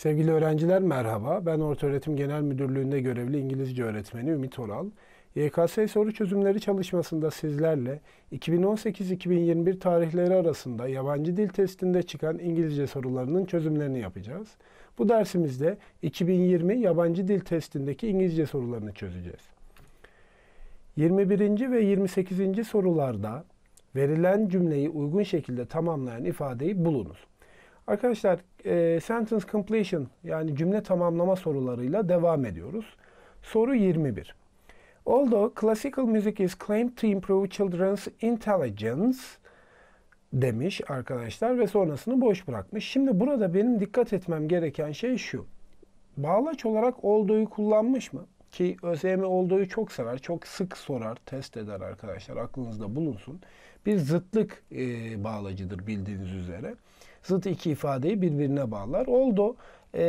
Sevgili öğrenciler merhaba. Ben Ortaöğretim Genel Müdürlüğü'nde görevli İngilizce öğretmeni Ümit Oral. YKS soru çözümleri çalışmasında sizlerle 2018-2021 tarihleri arasında yabancı dil testinde çıkan İngilizce sorularının çözümlerini yapacağız. Bu dersimizde 2020 yabancı dil testindeki İngilizce sorularını çözeceğiz. 21. ve 28. sorularda verilen cümleyi uygun şekilde tamamlayan ifadeyi bulunuz. Arkadaşlar e, sentence completion yani cümle tamamlama sorularıyla devam ediyoruz. Soru 21. Although classical music is claimed to improve children's intelligence demiş arkadaşlar ve sonrasını boş bırakmış. Şimdi burada benim dikkat etmem gereken şey şu. Bağlaç olarak olduğu kullanmış mı? Ki ÖSYM olduğu çok sever, çok sık sorar, test eder arkadaşlar. Aklınızda bulunsun. Bir zıtlık e, bağlacıdır bildiğiniz üzere zıt iki ifadeyi birbirine bağlar. Oldu. E,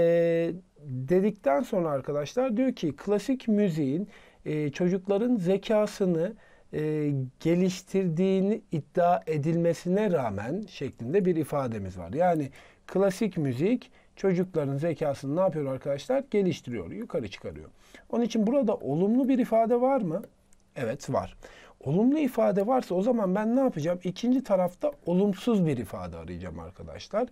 dedikten sonra arkadaşlar diyor ki klasik müziğin e, çocukların zekasını e, geliştirdiğini iddia edilmesine rağmen şeklinde bir ifademiz var. Yani klasik müzik çocukların zekasını ne yapıyor arkadaşlar? Geliştiriyor, yukarı çıkarıyor. Onun için burada olumlu bir ifade var mı? Evet var olumlu ifade varsa o zaman ben ne yapacağım? İkinci tarafta olumsuz bir ifade arayacağım arkadaşlar.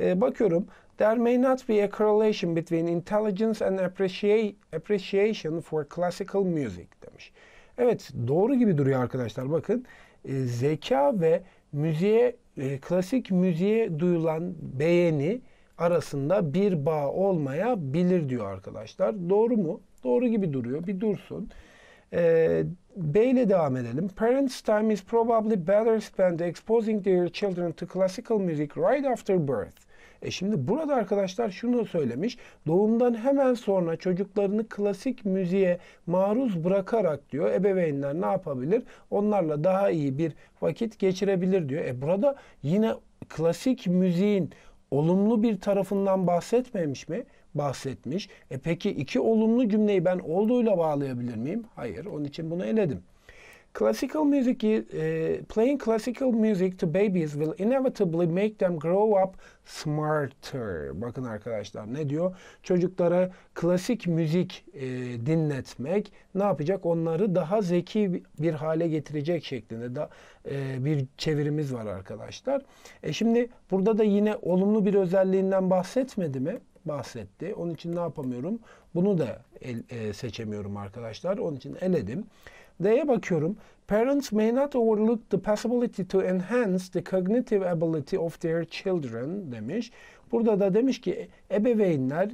Ee, bakıyorum. There may not be a correlation between intelligence and appreciation for classical music demiş. Evet doğru gibi duruyor arkadaşlar. Bakın e, zeka ve müziğe e, klasik müziğe duyulan beğeni arasında bir bağ olmayabilir diyor arkadaşlar. Doğru mu? Doğru gibi duruyor. Bir dursun. E, ee, B ile devam edelim. Parents' time is probably better spent exposing their children to classical music right after birth. E şimdi burada arkadaşlar şunu da söylemiş. Doğumdan hemen sonra çocuklarını klasik müziğe maruz bırakarak diyor ebeveynler ne yapabilir? Onlarla daha iyi bir vakit geçirebilir diyor. E burada yine klasik müziğin olumlu bir tarafından bahsetmemiş mi? bahsetmiş. E peki iki olumlu cümleyi ben olduğuyla bağlayabilir miyim? Hayır. Onun için bunu eledim. Classical music, e, playing classical music to babies will inevitably make them grow up smarter. Bakın arkadaşlar ne diyor? Çocuklara klasik müzik e, dinletmek ne yapacak? Onları daha zeki bir hale getirecek şeklinde da e, bir çevirimiz var arkadaşlar. E şimdi burada da yine olumlu bir özelliğinden bahsetmedi mi? bahsetti. Onun için ne yapamıyorum? Bunu da el, e, seçemiyorum arkadaşlar. Onun için eledim. D'ye bakıyorum. Parents may not overlook the possibility to enhance the cognitive ability of their children demiş. Burada da demiş ki ebeveynler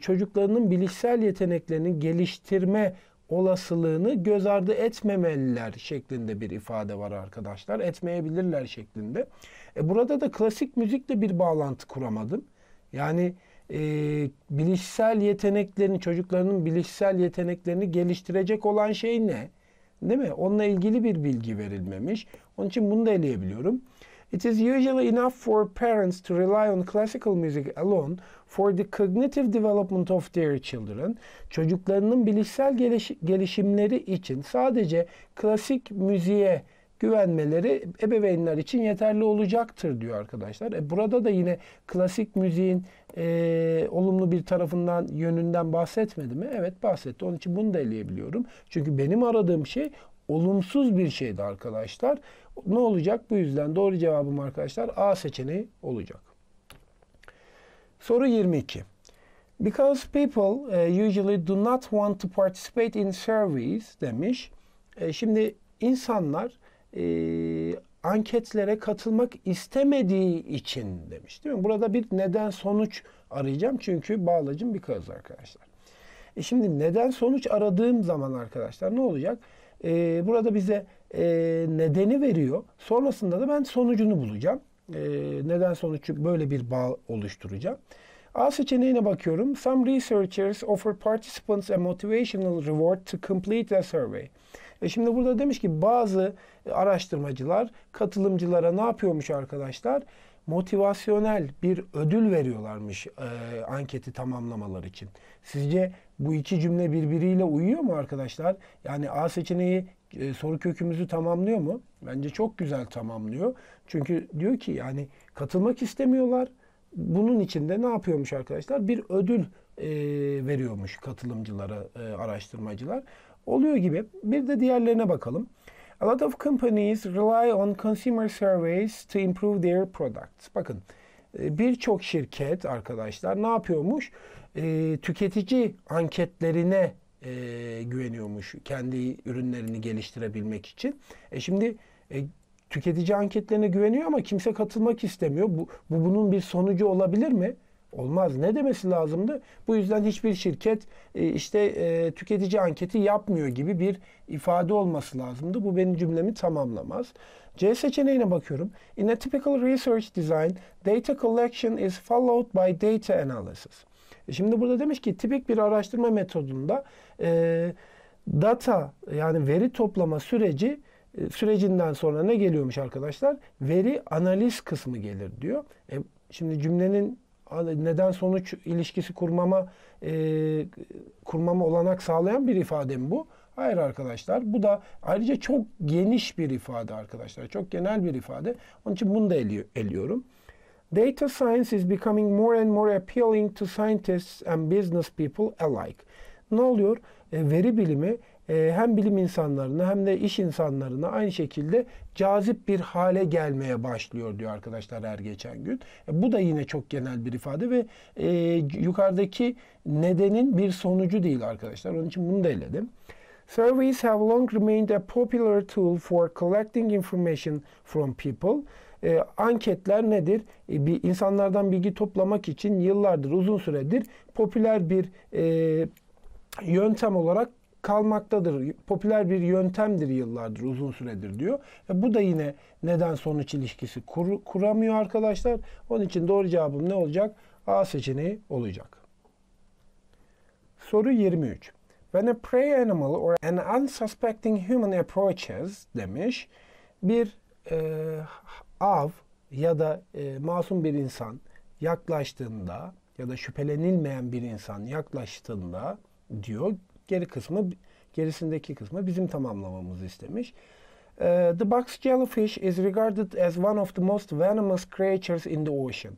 çocuklarının bilişsel yeteneklerini geliştirme olasılığını göz ardı etmemeliler şeklinde bir ifade var arkadaşlar. Etmeyebilirler şeklinde. E burada da klasik müzikle bir bağlantı kuramadım. Yani e, bilişsel yeteneklerini, çocuklarının bilişsel yeteneklerini geliştirecek olan şey ne? Değil mi? Onunla ilgili bir bilgi verilmemiş. Onun için bunu da eleyebiliyorum. It is usually enough for parents to rely on classical music alone for the cognitive development of their children. Çocuklarının bilişsel geliş gelişimleri için sadece klasik müziğe güvenmeleri ebeveynler için yeterli olacaktır diyor arkadaşlar. E, burada da yine klasik müziğin e, olumlu bir tarafından yönünden bahsetmedi mi? Evet bahsetti. Onun için bunu da eleyebiliyorum. Çünkü benim aradığım şey olumsuz bir şeydi arkadaşlar. Ne olacak? Bu yüzden doğru cevabım arkadaşlar A seçeneği olacak. Soru 22. Because people e, usually do not want to participate in surveys demiş. E, şimdi insanlar e, anketlere katılmak istemediği için demiş değil mi? Burada bir neden sonuç arayacağım çünkü bağlacım bir kız arkadaşlar. E şimdi neden sonuç aradığım zaman arkadaşlar ne olacak? E, burada bize e, nedeni veriyor. Sonrasında da ben sonucunu bulacağım. E, neden sonuç böyle bir bağ oluşturacağım. A seçeneğine bakıyorum. Some researchers offer participants a motivational reward to complete a survey. E şimdi burada demiş ki bazı e, araştırmacılar katılımcılara ne yapıyormuş arkadaşlar? Motivasyonel bir ödül veriyorlarmış e, anketi tamamlamalar için. Sizce bu iki cümle birbiriyle uyuyor mu arkadaşlar? Yani A seçeneği e, soru kökümüzü tamamlıyor mu? Bence çok güzel tamamlıyor. Çünkü diyor ki yani katılmak istemiyorlar bunun içinde ne yapıyormuş arkadaşlar? Bir ödül e, veriyormuş katılımcılara, e, araştırmacılar. Oluyor gibi. Bir de diğerlerine bakalım. A lot of companies rely on consumer surveys to improve their products. Bakın e, birçok şirket arkadaşlar ne yapıyormuş? E, tüketici anketlerine e, güveniyormuş kendi ürünlerini geliştirebilmek için. E şimdi e, tüketici anketlerine güveniyor ama kimse katılmak istemiyor. Bu, bu bunun bir sonucu olabilir mi? Olmaz. Ne demesi lazımdı? Bu yüzden hiçbir şirket e, işte e, tüketici anketi yapmıyor gibi bir ifade olması lazımdı. Bu benim cümlemi tamamlamaz. C seçeneğine bakıyorum. In a typical research design, data collection is followed by data analysis. E, şimdi burada demiş ki tipik bir araştırma metodunda e, data yani veri toplama süreci e, sürecinden sonra ne geliyormuş arkadaşlar? Veri analiz kısmı gelir diyor. E, şimdi cümlenin neden sonuç ilişkisi kurmama e, kurmama olanak sağlayan bir ifade mi bu? Hayır arkadaşlar. Bu da ayrıca çok geniş bir ifade arkadaşlar. Çok genel bir ifade. Onun için bunu da eliyorum. Data science is becoming more and more appealing to scientists and business people alike. Ne oluyor? E, veri bilimi ee, hem bilim insanlarına hem de iş insanlarına aynı şekilde cazip bir hale gelmeye başlıyor diyor arkadaşlar her geçen gün. E, bu da yine çok genel bir ifade ve e, yukarıdaki nedenin bir sonucu değil arkadaşlar. Onun için bunu da eledim. Surveys have long remained a popular tool for collecting information from people. E, anketler nedir? E, bir insanlardan bilgi toplamak için yıllardır, uzun süredir popüler bir e, yöntem olarak kalmaktadır. Popüler bir yöntemdir yıllardır, uzun süredir diyor. Ve bu da yine neden sonuç ilişkisi kur, kuramıyor arkadaşlar. Onun için doğru cevabım ne olacak? A seçeneği olacak. Soru 23. When a prey animal or an unsuspecting human approaches demiş. Bir e, av ya da e, masum bir insan yaklaştığında ya da şüphelenilmeyen bir insan yaklaştığında diyor Geri kısmı gerisindeki kısmı bizim tamamlamamızı istemiş. Ee, the box jellyfish is regarded as one of the most venomous creatures in the ocean.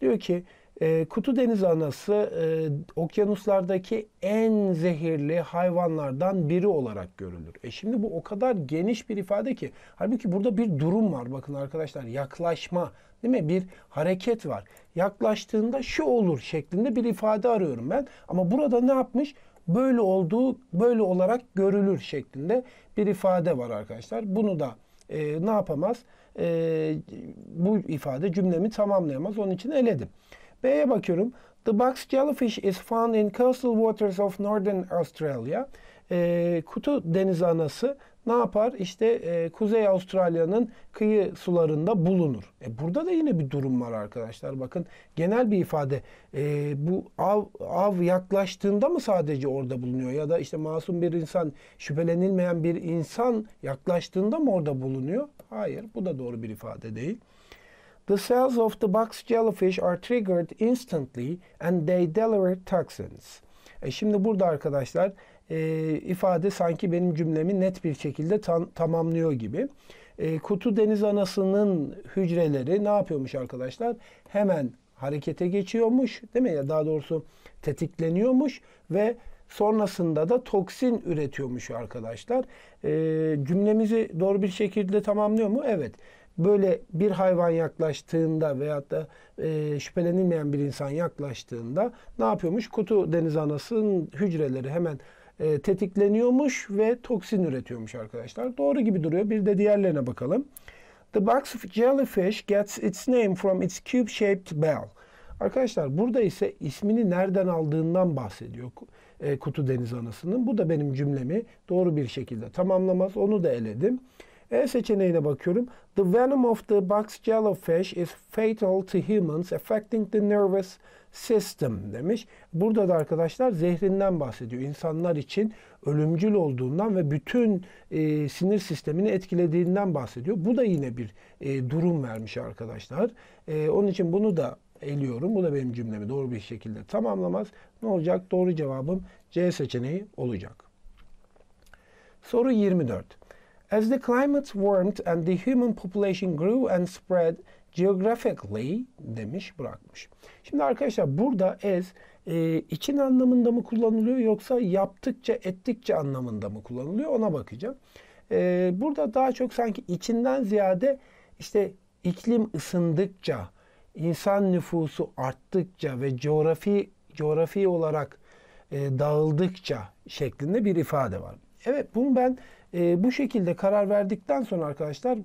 Diyor ki e, kutu deniz anası e, okyanuslardaki en zehirli hayvanlardan biri olarak görülür. E şimdi bu o kadar geniş bir ifade ki halbuki burada bir durum var bakın arkadaşlar yaklaşma değil mi? Bir hareket var. Yaklaştığında şu olur şeklinde bir ifade arıyorum ben. Ama burada ne yapmış? böyle olduğu böyle olarak görülür şeklinde bir ifade var arkadaşlar. Bunu da e, ne yapamaz? E, bu ifade cümlemi tamamlayamaz. Onun için eledim. B'ye bakıyorum. The box jellyfish is found in coastal waters of northern Australia. E, kutu deniz anası ne yapar? İşte e, Kuzey Avustralya'nın kıyı sularında bulunur. E, burada da yine bir durum var arkadaşlar. Bakın genel bir ifade. E, bu av, av yaklaştığında mı sadece orada bulunuyor? Ya da işte masum bir insan, şüphelenilmeyen bir insan yaklaştığında mı orada bulunuyor? Hayır, bu da doğru bir ifade değil. The cells of the box jellyfish are triggered instantly and they deliver toxins. E şimdi burada arkadaşlar e, ifade sanki benim cümlemi net bir şekilde tam, tamamlıyor gibi. E, kutu deniz anasının hücreleri ne yapıyormuş arkadaşlar? Hemen harekete geçiyormuş değil mi? Ya daha doğrusu tetikleniyormuş ve sonrasında da toksin üretiyormuş arkadaşlar. E, cümlemizi doğru bir şekilde tamamlıyor mu? Evet. Böyle bir hayvan yaklaştığında veyahut da e, şüphelenilmeyen bir insan yaklaştığında ne yapıyormuş? Kutu deniz anasının hücreleri hemen e, tetikleniyormuş ve toksin üretiyormuş arkadaşlar. Doğru gibi duruyor. Bir de diğerlerine bakalım. The box of jellyfish gets its name from its cube-shaped bell. Arkadaşlar burada ise ismini nereden aldığından bahsediyor e, kutu deniz anasının. Bu da benim cümlemi doğru bir şekilde tamamlamaz. Onu da eledim. E seçeneğine bakıyorum. The venom of the box jellyfish is fatal to humans, affecting the nervous system demiş. Burada da arkadaşlar zehrinden bahsediyor. İnsanlar için ölümcül olduğundan ve bütün e, sinir sistemini etkilediğinden bahsediyor. Bu da yine bir e, durum vermiş arkadaşlar. E, onun için bunu da eliyorum. Bu da benim cümlemi doğru bir şekilde tamamlamaz. Ne olacak? Doğru cevabım C seçeneği olacak. Soru 24. As the climate warmed and the human population grew and spread, geographically demiş bırakmış. Şimdi arkadaşlar burada as e, için anlamında mı kullanılıyor yoksa yaptıkça ettikçe anlamında mı kullanılıyor ona bakacağım. E, burada daha çok sanki içinden ziyade işte iklim ısındıkça, insan nüfusu arttıkça ve coğrafi coğrafi olarak e, dağıldıkça şeklinde bir ifade var. Evet bunu ben e, bu şekilde karar verdikten sonra arkadaşlar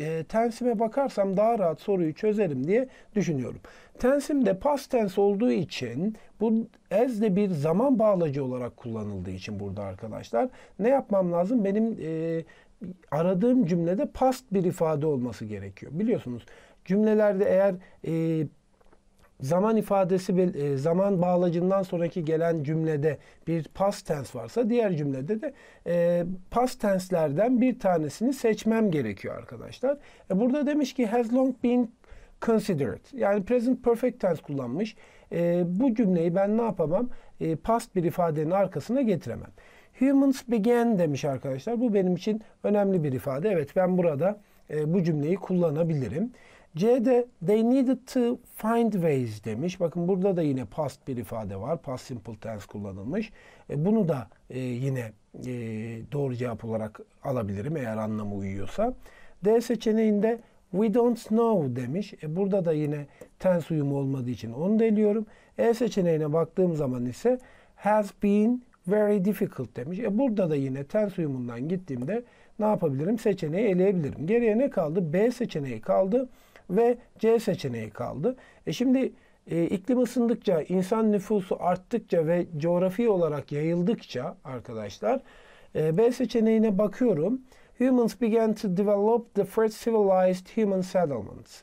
e, tensime bakarsam daha rahat soruyu çözerim diye düşünüyorum. Tensim de past tense olduğu için bu as de bir zaman bağlacı olarak kullanıldığı için burada arkadaşlar ne yapmam lazım? Benim e, aradığım cümlede past bir ifade olması gerekiyor. Biliyorsunuz cümlelerde eğer e, zaman ifadesi e, zaman bağlacından sonraki gelen cümlede bir past tense varsa diğer cümlede de e, past tenslerden bir tanesini seçmem gerekiyor arkadaşlar. E, burada demiş ki has long been considered. Yani present perfect tense kullanmış. E, bu cümleyi ben ne yapamam? E, past bir ifadenin arkasına getiremem. Humans began demiş arkadaşlar. Bu benim için önemli bir ifade. Evet ben burada e, bu cümleyi kullanabilirim. C de they needed to find ways demiş. Bakın burada da yine past bir ifade var. Past simple tense kullanılmış. E, bunu da e, yine e, doğru cevap olarak alabilirim eğer anlamı uyuyorsa. D seçeneğinde we don't know demiş. E, burada da yine tense uyumu olmadığı için onu da E seçeneğine baktığım zaman ise has been very difficult demiş. E burada da yine tense uyumundan gittiğimde ne yapabilirim? Seçeneği eleyebilirim. Geriye ne kaldı? B seçeneği kaldı ve C seçeneği kaldı. E şimdi e, iklim ısındıkça, insan nüfusu arttıkça ve coğrafi olarak yayıldıkça arkadaşlar e, B seçeneğine bakıyorum. Humans began to develop the first civilized human settlements.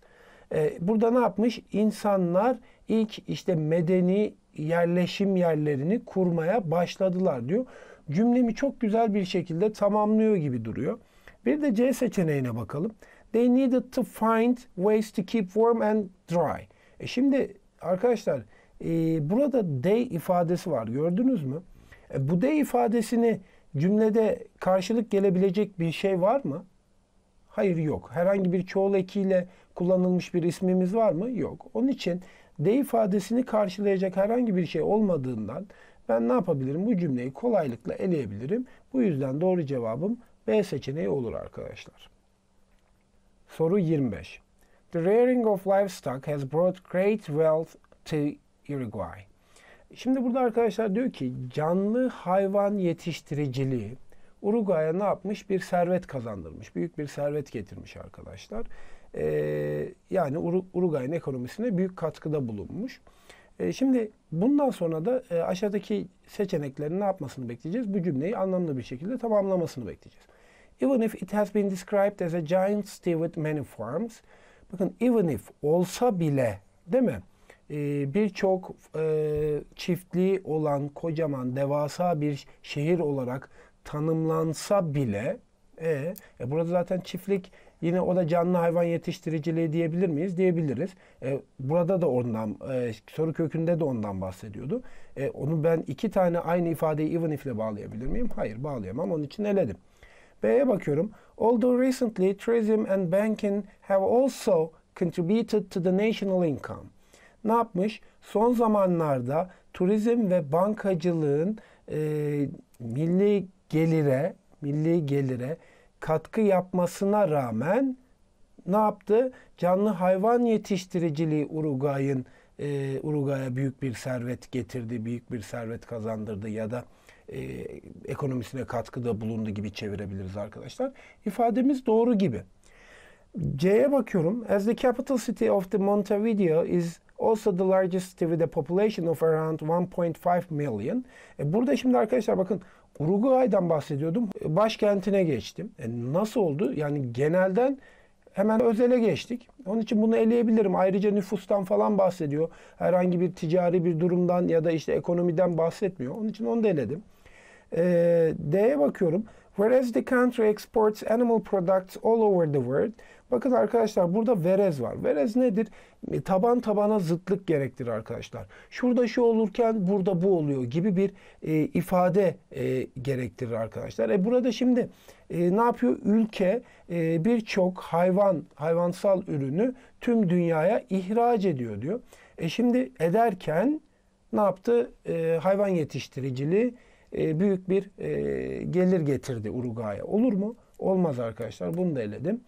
E, burada ne yapmış? İnsanlar ilk işte medeni yerleşim yerlerini kurmaya başladılar diyor. Cümlemi çok güzel bir şekilde tamamlıyor gibi duruyor. Bir de C seçeneğine bakalım. They needed to find ways to keep warm and dry. E şimdi arkadaşlar e, burada they ifadesi var. Gördünüz mü? E, bu they ifadesini cümlede karşılık gelebilecek bir şey var mı? Hayır yok. Herhangi bir çoğul ekiyle kullanılmış bir ismimiz var mı? Yok. Onun için de ifadesini karşılayacak herhangi bir şey olmadığından ben ne yapabilirim? Bu cümleyi kolaylıkla eleyebilirim. Bu yüzden doğru cevabım B seçeneği olur arkadaşlar. Soru 25. The rearing of livestock has brought great wealth to Uruguay. Şimdi burada arkadaşlar diyor ki canlı hayvan yetiştiriciliği Uruguay'a ne yapmış? Bir servet kazandırmış. Büyük bir servet getirmiş arkadaşlar. Ee, yani Ur Uruguay'ın ekonomisine büyük katkıda bulunmuş. Ee, şimdi bundan sonra da e, aşağıdaki seçeneklerin ne yapmasını bekleyeceğiz? Bu cümleyi anlamlı bir şekilde tamamlamasını bekleyeceğiz. Even if it has been described as a giant stew with many forms. Bakın even if olsa bile değil mi? Ee, Birçok e, çiftliği olan kocaman devasa bir şehir olarak tanımlansa bile e, e burada zaten çiftlik yine o da canlı hayvan yetiştiriciliği diyebilir miyiz? Diyebiliriz. E, burada da ondan e, soru kökünde de ondan bahsediyordu. E, onu ben iki tane aynı ifadeyi even if ile bağlayabilir miyim? Hayır bağlayamam. Onun için eledim. B'ye bakıyorum. Although recently tourism and banking have also contributed to the national income. Ne yapmış? Son zamanlarda turizm ve bankacılığın e, milli gelire, milli gelire katkı yapmasına rağmen ne yaptı? Canlı hayvan yetiştiriciliği Uruguay'ın e, Uruguay'a büyük bir servet getirdi, büyük bir servet kazandırdı ya da e, ekonomisine katkıda bulundu gibi çevirebiliriz arkadaşlar. İfademiz doğru gibi. C'ye bakıyorum. As the capital city of the Montevideo is also the largest city with a population of around 1.5 million. E burada şimdi arkadaşlar bakın Uruguay'dan bahsediyordum. E, başkentine geçtim. E nasıl oldu? Yani genelden hemen özele geçtik. Onun için bunu eleyebilirim. Ayrıca nüfustan falan bahsediyor. Herhangi bir ticari bir durumdan ya da işte ekonomiden bahsetmiyor. Onun için onu da eledim. E, D'ye bakıyorum. Whereas the country exports animal products all over the world. Bakın arkadaşlar burada whereas var. Whereas nedir? E, taban tabana zıtlık gerektirir arkadaşlar. Şurada şu olurken burada bu oluyor gibi bir e, ifade e, gerektirir arkadaşlar. E burada şimdi e, ne yapıyor? Ülke e, birçok hayvan, hayvansal ürünü tüm dünyaya ihraç ediyor diyor. E şimdi ederken ne yaptı? E, hayvan yetiştiriciliği e, büyük bir e, gelir getirdi Uruguay'a. Olur mu? Olmaz arkadaşlar. Bunu da eledim.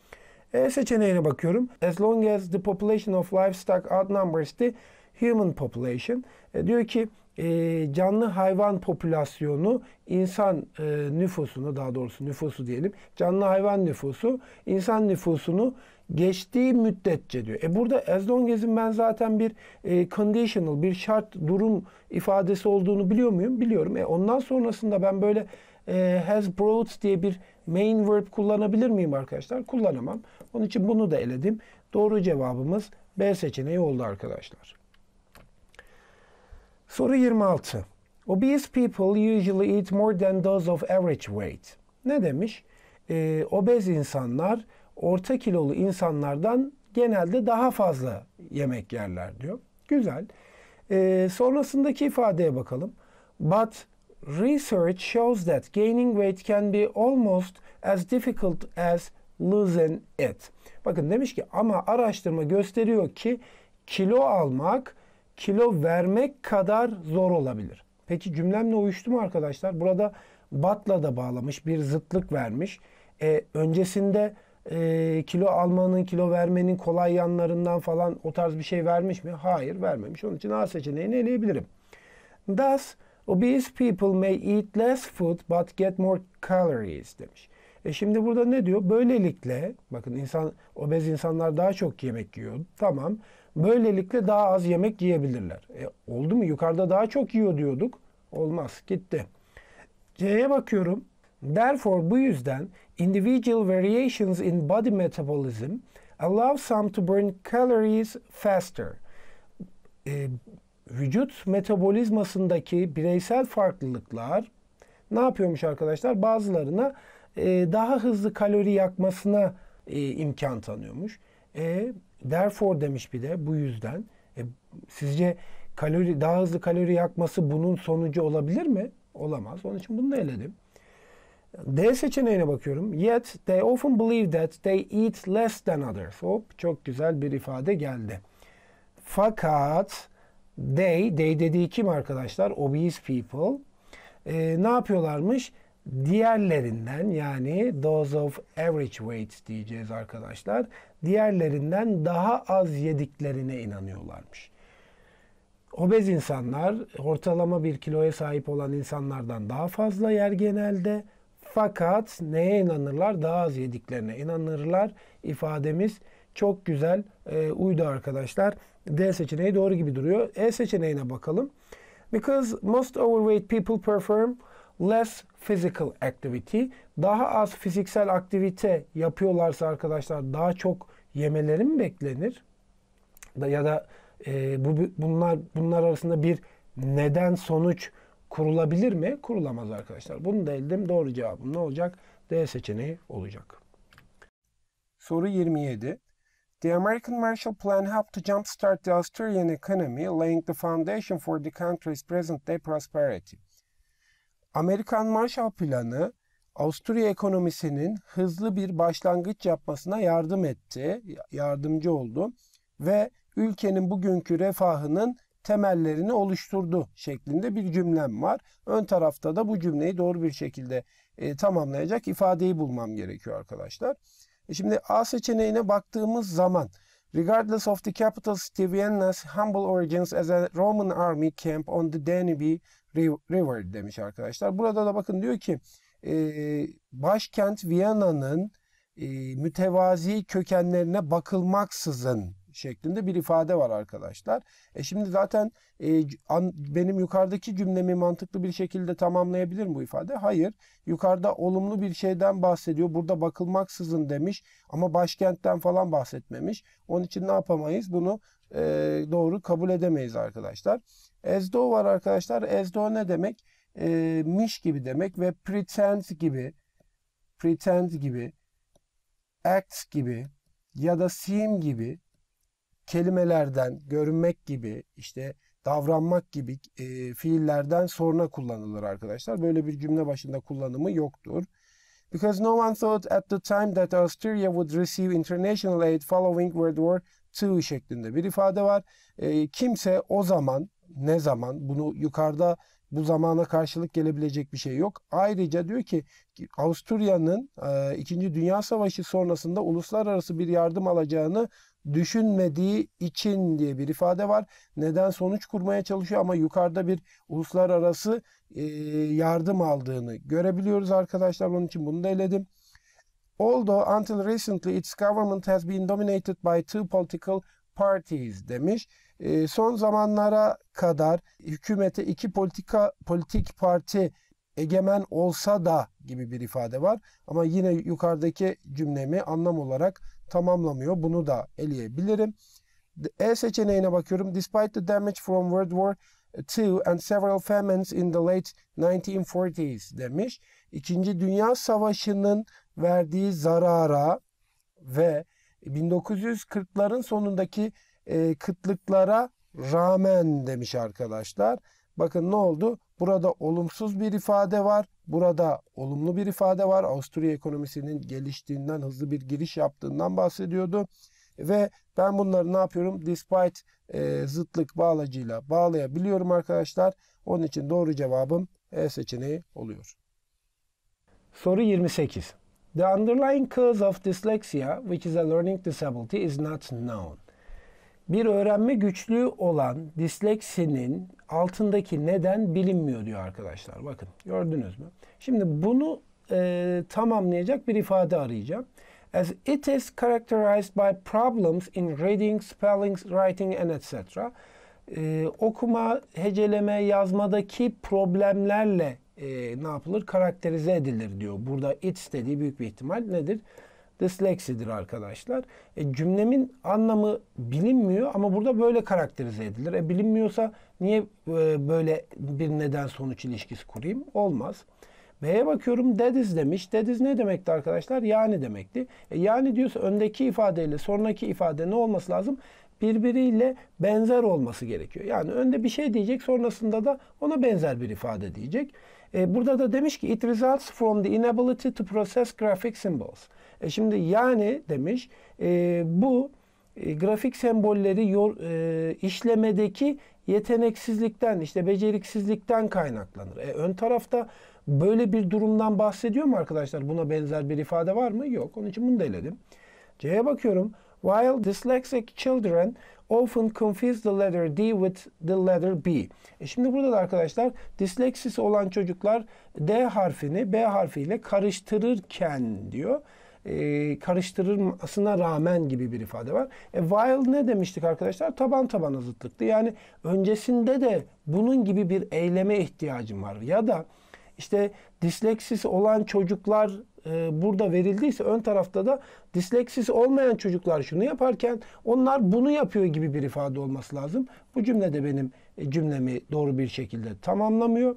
E seçeneğine bakıyorum. As long as the population of livestock outnumbers the human population. E, diyor ki e, canlı hayvan popülasyonu insan e, nüfusunu daha doğrusu nüfusu diyelim canlı hayvan nüfusu insan nüfusunu geçtiği müddetçe diyor. E burada as long as'in ben zaten bir e, conditional bir şart durum ifadesi olduğunu biliyor muyum? Biliyorum. E ondan sonrasında ben böyle e, has brought diye bir main verb kullanabilir miyim arkadaşlar? Kullanamam. Onun için bunu da eledim. Doğru cevabımız B seçeneği oldu arkadaşlar. Soru 26. Obese people usually eat more than those of average weight. Ne demiş? Ee, obez insanlar orta kilolu insanlardan genelde daha fazla yemek yerler diyor. Güzel. Ee, sonrasındaki ifadeye bakalım. But research shows that gaining weight can be almost as difficult as losing it. Bakın demiş ki ama araştırma gösteriyor ki kilo almak kilo vermek kadar zor olabilir. Peki cümlemle uyuştu mu arkadaşlar? Burada batla da bağlamış, bir zıtlık vermiş. E, öncesinde e, kilo almanın, kilo vermenin kolay yanlarından falan o tarz bir şey vermiş mi? Hayır vermemiş. Onun için A seçeneğini eleyebilirim. Thus, obese people may eat less food but get more calories demiş. E şimdi burada ne diyor? Böylelikle bakın insan obez insanlar daha çok yemek yiyor. Tamam. Böylelikle daha az yemek yiyebilirler. E, oldu mu? Yukarıda daha çok yiyor diyorduk. Olmaz. Gitti. C'ye bakıyorum. Therefore bu yüzden individual variations in body metabolism allow some to burn calories faster. E, vücut metabolizmasındaki bireysel farklılıklar ne yapıyormuş arkadaşlar? Bazılarına e, daha hızlı kalori yakmasına e, imkan tanıyormuş. E, Therefore demiş bir de bu yüzden. E, sizce kalori daha hızlı kalori yakması bunun sonucu olabilir mi? Olamaz. Onun için bunu da eledim. D seçeneğine bakıyorum. Yet they often believe that they eat less than others. Hop çok güzel bir ifade geldi. Fakat they, they dediği kim arkadaşlar? Obese people. E, ne yapıyorlarmış? diğerlerinden yani those of average weights diyeceğiz arkadaşlar. Diğerlerinden daha az yediklerine inanıyorlarmış. Obez insanlar ortalama bir kiloya sahip olan insanlardan daha fazla yer genelde. Fakat neye inanırlar? Daha az yediklerine inanırlar. İfademiz çok güzel e, uydu arkadaşlar. D seçeneği doğru gibi duruyor. E seçeneğine bakalım. Because most overweight people perform less physical activity. Daha az fiziksel aktivite yapıyorlarsa arkadaşlar daha çok yemeleri mi beklenir? Ya da e, bu bunlar bunlar arasında bir neden sonuç kurulabilir mi? Kurulamaz arkadaşlar. Bunu da eldim. Doğru cevabım ne olacak? D seçeneği olacak. Soru 27. The American Marshall Plan helped to jumpstart the Australian economy, laying the foundation for the country's present-day prosperity. Amerikan Marshall Planı Avusturya ekonomisinin hızlı bir başlangıç yapmasına yardım etti, yardımcı oldu ve ülkenin bugünkü refahının temellerini oluşturdu şeklinde bir cümlem var. Ön tarafta da bu cümleyi doğru bir şekilde e, tamamlayacak ifadeyi bulmam gerekiyor arkadaşlar. E şimdi A seçeneğine baktığımız zaman Regardless of the city Vienna's humble origins as a Roman army camp on the Danube River demiş arkadaşlar. Burada da bakın diyor ki başkent Viyana'nın mütevazi kökenlerine bakılmaksızın şeklinde bir ifade var arkadaşlar. E şimdi zaten e, an, benim yukarıdaki cümlemi mantıklı bir şekilde tamamlayabilir mi bu ifade? Hayır. Yukarıda olumlu bir şeyden bahsediyor. Burada bakılmaksızın demiş ama başkentten falan bahsetmemiş. Onun için ne yapamayız? Bunu e, doğru kabul edemeyiz arkadaşlar. Ezdo var arkadaşlar. Ezdo ne demek? E, miş gibi demek ve pretend gibi pretend gibi acts gibi ya da seem gibi kelimelerden görünmek gibi işte davranmak gibi e, fiillerden sonra kullanılır arkadaşlar. Böyle bir cümle başında kullanımı yoktur. Because no one thought at the time that Austria would receive international aid following World War II şeklinde bir ifade var. E, kimse o zaman ne zaman bunu yukarıda bu zamana karşılık gelebilecek bir şey yok. Ayrıca diyor ki Avusturya'nın e, Dünya Savaşı sonrasında uluslararası bir yardım alacağını düşünmediği için diye bir ifade var. Neden sonuç kurmaya çalışıyor ama yukarıda bir uluslararası yardım aldığını görebiliyoruz arkadaşlar. Onun için bunu da eledim. Although until recently its government has been dominated by two political parties demiş. son zamanlara kadar hükümete iki politika politik parti egemen olsa da gibi bir ifade var. Ama yine yukarıdaki cümlemi anlam olarak tamamlamıyor. Bunu da eleyebilirim. E seçeneğine bakıyorum. Despite the damage from World War II and several famines in the late 1940s demiş. İkinci Dünya Savaşı'nın verdiği zarara ve 1940'ların sonundaki e, kıtlıklara rağmen demiş arkadaşlar. Bakın ne oldu? Burada olumsuz bir ifade var. Burada olumlu bir ifade var. Avusturya ekonomisinin geliştiğinden, hızlı bir giriş yaptığından bahsediyordu. Ve ben bunları ne yapıyorum? Despite e, zıtlık bağlacıyla bağlayabiliyorum arkadaşlar. Onun için doğru cevabım E seçeneği oluyor. Soru 28. The underlying cause of dyslexia, which is a learning disability, is not known. Bir öğrenme güçlüğü olan disleksinin altındaki neden bilinmiyor diyor arkadaşlar. Bakın gördünüz mü? Şimdi bunu e, tamamlayacak bir ifade arayacağım. As it is characterized by problems in reading, spelling, writing and etc. E, okuma, heceleme, yazmadaki problemlerle e, ne yapılır? Karakterize edilir diyor. Burada it dediği büyük bir ihtimal nedir? disleksidir arkadaşlar. E, cümlemin anlamı bilinmiyor ama burada böyle karakterize edilir. E, bilinmiyorsa niye e, böyle bir neden sonuç ilişkisi kurayım? Olmaz. B'ye bakıyorum dediz demiş. Dediz ne demekti arkadaşlar? Yani demekti. E, yani diyorsa öndeki ifadeyle sonraki ifade ne olması lazım? birbiriyle benzer olması gerekiyor. Yani önde bir şey diyecek sonrasında da ona benzer bir ifade diyecek. E, burada da demiş ki it results from the inability to process graphic symbols. E, şimdi yani demiş e, bu e, grafik sembolleri yor, e, işlemedeki yeteneksizlikten işte beceriksizlikten kaynaklanır. E, ön tarafta böyle bir durumdan bahsediyor mu arkadaşlar? Buna benzer bir ifade var mı? Yok. Onun için bunu da eledim. C'ye bakıyorum. While dyslexic children often confuse the letter D with the letter B. E şimdi burada da arkadaşlar disleksisi olan çocuklar D harfini B harfiyle karıştırırken diyor e, karıştırmasına rağmen gibi bir ifade var. E, while ne demiştik arkadaşlar? Taban tabana zıtlıktı. Yani öncesinde de bunun gibi bir eyleme ihtiyacım var. Ya da işte disleksis olan çocuklar e, burada verildiyse ön tarafta da disleksis olmayan çocuklar şunu yaparken onlar bunu yapıyor gibi bir ifade olması lazım. Bu cümle de benim e, cümlemi doğru bir şekilde tamamlamıyor.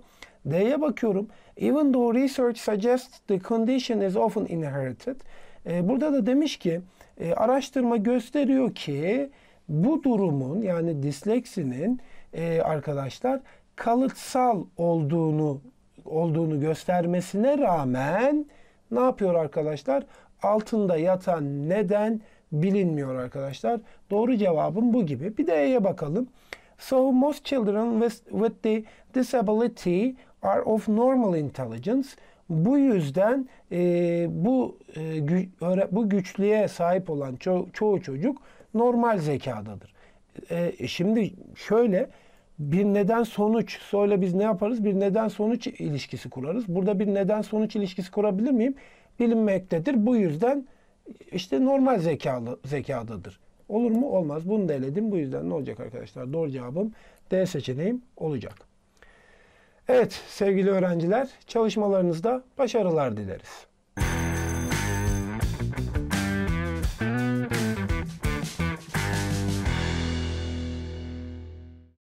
D'ye bakıyorum. Even though research suggests the condition is often inherited. E, burada da demiş ki araştırma gösteriyor ki bu durumun yani disleksinin arkadaşlar kalıtsal olduğunu olduğunu göstermesine rağmen ne yapıyor arkadaşlar? Altında yatan neden bilinmiyor arkadaşlar. Doğru cevabım bu gibi. Bir de E'ye bakalım. So most children with, with the disability are of normal intelligence. Bu yüzden e, bu e, bu güçlüğe sahip olan ço çoğu çocuk normal zekadadır. E, şimdi şöyle bir neden sonuç söyle biz ne yaparız? Bir neden sonuç ilişkisi kurarız. Burada bir neden sonuç ilişkisi kurabilir miyim? Bilinmektedir. Bu yüzden işte normal zekalı zekadadır. Olur mu? Olmaz. Bunu da eledim. Bu yüzden ne olacak arkadaşlar? Doğru cevabım D seçeneğim olacak. Evet sevgili öğrenciler çalışmalarınızda başarılar dileriz.